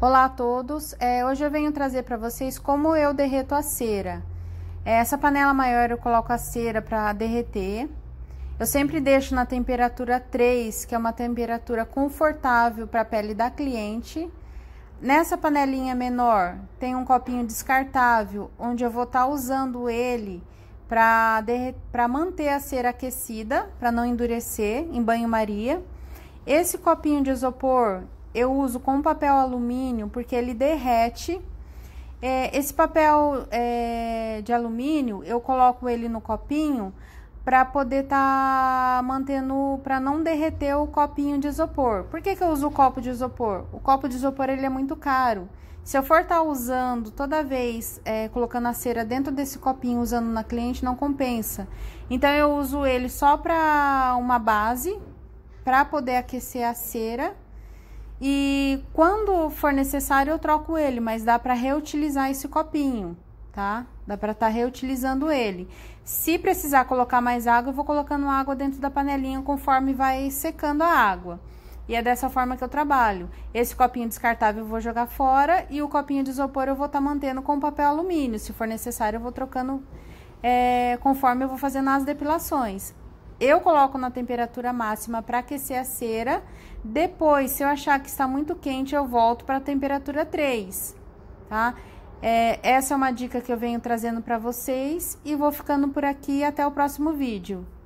Olá a todos, é, hoje eu venho trazer para vocês como eu derreto a cera. É, essa panela maior eu coloco a cera para derreter. Eu sempre deixo na temperatura 3, que é uma temperatura confortável para a pele da cliente. Nessa panelinha menor tem um copinho descartável, onde eu vou estar tá usando ele para manter a cera aquecida, para não endurecer em banho-maria. Esse copinho de isopor eu uso com papel alumínio porque ele derrete. É, esse papel é, de alumínio, eu coloco ele no copinho para poder tá mantendo, para não derreter o copinho de isopor. Por que, que eu uso o copo de isopor? O copo de isopor ele é muito caro. Se eu for estar tá usando toda vez, é, colocando a cera dentro desse copinho, usando na cliente, não compensa. Então eu uso ele só para uma base, para poder aquecer a cera quando for necessário eu troco ele, mas dá para reutilizar esse copinho, tá? Dá para estar tá reutilizando ele. Se precisar colocar mais água, eu vou colocando água dentro da panelinha conforme vai secando a água. E é dessa forma que eu trabalho. Esse copinho descartável eu vou jogar fora e o copinho de isopor eu vou estar tá mantendo com papel alumínio. Se for necessário, eu vou trocando é, conforme eu vou fazendo as depilações. Eu coloco na temperatura máxima para aquecer a cera. Depois, se eu achar que está muito quente, eu volto para a temperatura 3, tá? É, essa é uma dica que eu venho trazendo para vocês e vou ficando por aqui até o próximo vídeo.